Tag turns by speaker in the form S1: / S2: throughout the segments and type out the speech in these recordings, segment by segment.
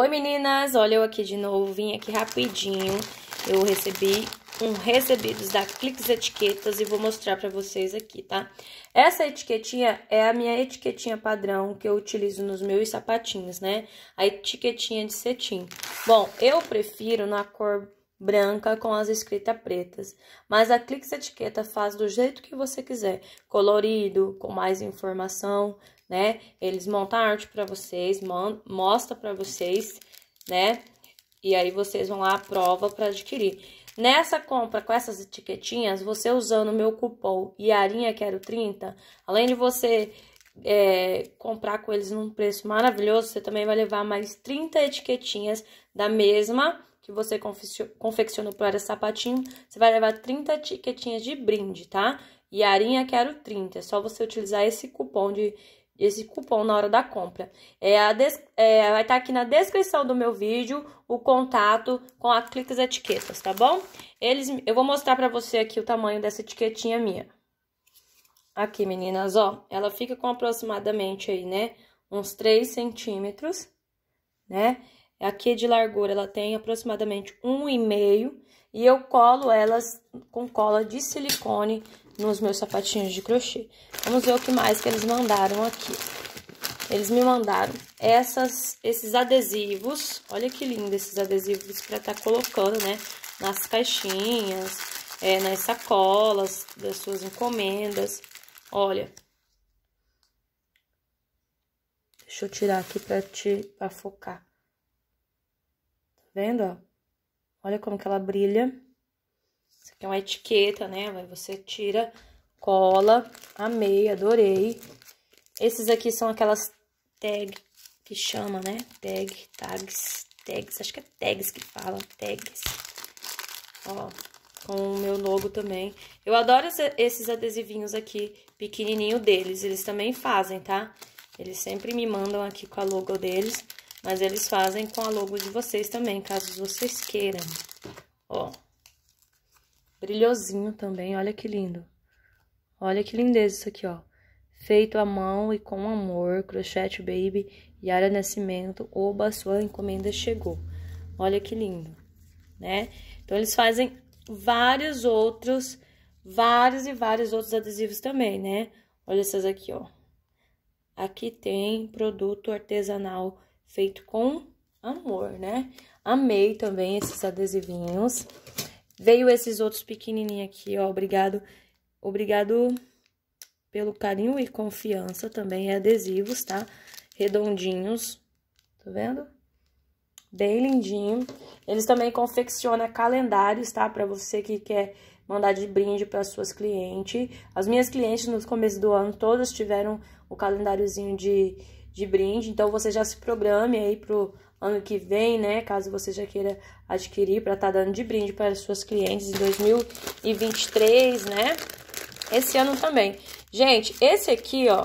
S1: Oi meninas, olha eu aqui de novo, vim aqui rapidinho, eu recebi um recebidos da Cliques Etiquetas e vou mostrar pra vocês aqui, tá? Essa etiquetinha é a minha etiquetinha padrão que eu utilizo nos meus sapatinhos, né? A etiquetinha de cetim. Bom, eu prefiro na cor branca com as escritas pretas, mas a Clix Etiqueta faz do jeito que você quiser, colorido, com mais informação, né? Eles montam arte para vocês, mostra para vocês, né? E aí vocês vão lá à prova para adquirir. Nessa compra com essas etiquetinhas, você usando o meu cupom Iarinha Quero 30, além de você é, comprar com eles num preço maravilhoso, você também vai levar mais 30 etiquetinhas da mesma que você confeccionou para sapatinho, você vai levar 30 etiquetinhas de brinde, tá? E arinha quero 30, é só você utilizar esse cupom de esse cupom na hora da compra. É, a des, é, vai estar tá aqui na descrição do meu vídeo o contato com a Clicas Etiquetas, tá bom? Eles, eu vou mostrar para você aqui o tamanho dessa etiquetinha minha. Aqui, meninas, ó, ela fica com aproximadamente aí, né, uns 3 centímetros, né? Aqui de largura ela tem aproximadamente um e meio e eu colo elas com cola de silicone nos meus sapatinhos de crochê. Vamos ver o que mais que eles mandaram aqui. Eles me mandaram essas, esses adesivos. Olha que lindo esses adesivos para estar tá colocando, né? Nas caixinhas, é, nas sacolas das suas encomendas. Olha. Deixa eu tirar aqui para te pra focar vendo, ó? Olha como que ela brilha. Isso aqui é uma etiqueta, né? Aí você tira, cola, amei, adorei. Esses aqui são aquelas tag que chama, né? Tag, tags, tags, acho que é tags que fala, tags. Ó, com o meu logo também. Eu adoro esses adesivinhos aqui, pequenininho deles, eles também fazem, tá? Eles sempre me mandam aqui com a logo deles. Mas eles fazem com a logo de vocês também, caso vocês queiram. Ó. Brilhosinho também, olha que lindo. Olha que lindeza isso aqui, ó. Feito à mão e com amor, Crochete Baby, Yara Nascimento, Oba, sua encomenda chegou. Olha que lindo, né? Então, eles fazem vários outros, vários e vários outros adesivos também, né? Olha essas aqui, ó. Aqui tem produto artesanal feito com amor, né? Amei também esses adesivinhos. Veio esses outros pequenininhos aqui, ó. Obrigado, obrigado pelo carinho e confiança também. É adesivos, tá? Redondinhos, tá vendo? Bem lindinho. Eles também confeccionam calendários, tá? Pra você que quer mandar de brinde para suas clientes. As minhas clientes, no começo do ano, todas tiveram o calendáriozinho de de brinde. Então você já se programe aí pro ano que vem, né? Caso você já queira adquirir para estar tá dando de brinde para suas clientes em 2023, né? Esse ano também. Gente, esse aqui, ó,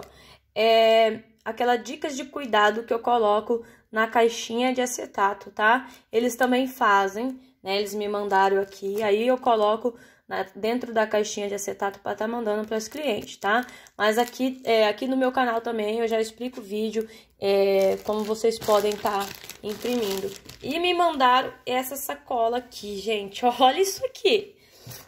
S1: é aquela dicas de cuidado que eu coloco na caixinha de acetato, tá? Eles também fazem, né? Eles me mandaram aqui, aí eu coloco na, dentro da caixinha de acetato para estar tá mandando para os clientes, tá? Mas aqui, é, aqui no meu canal também eu já explico o vídeo é, como vocês podem estar tá imprimindo. E me mandaram essa sacola aqui, gente. Olha isso aqui.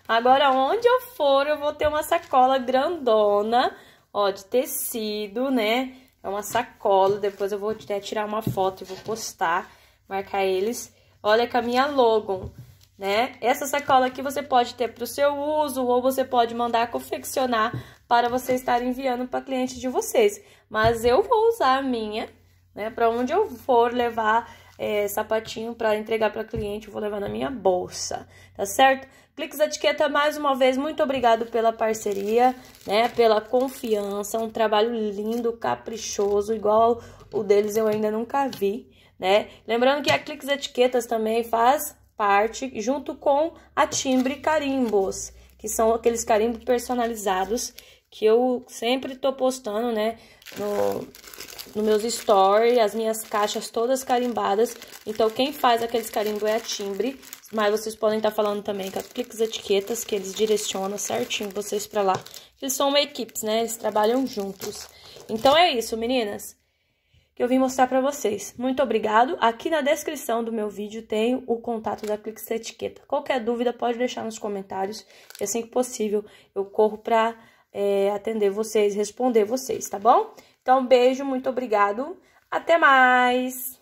S1: Agora, onde eu for, eu vou ter uma sacola grandona, ó, de tecido, né? É uma sacola, depois eu vou até tirar uma foto e vou postar, marcar eles. Olha com a minha logo, né? Essa sacola aqui você pode ter para o seu uso ou você pode mandar confeccionar para você estar enviando para cliente de vocês. Mas eu vou usar a minha, né? Para onde eu for levar é, sapatinho para entregar para cliente, eu vou levar na minha bolsa, tá certo? Cliques Etiqueta, mais uma vez, muito obrigado pela parceria, né? Pela confiança, um trabalho lindo, caprichoso, igual o deles eu ainda nunca vi, né? Lembrando que a Cliques Etiquetas também faz parte junto com a timbre carimbos, que são aqueles carimbos personalizados que eu sempre tô postando, né, no, no meus stories, as minhas caixas todas carimbadas. Então, quem faz aqueles carimbos é a Timbre, mas vocês podem estar tá falando também com as cliques etiquetas, que eles direcionam certinho vocês para lá. Eles são uma equipe, né? Eles trabalham juntos. Então, é isso, meninas que eu vim mostrar para vocês. Muito obrigado. Aqui na descrição do meu vídeo tem o contato da Clix Etiqueta. Qualquer dúvida pode deixar nos comentários. E assim que possível eu corro para é, atender vocês, responder vocês, tá bom? Então, beijo, muito obrigado. Até mais!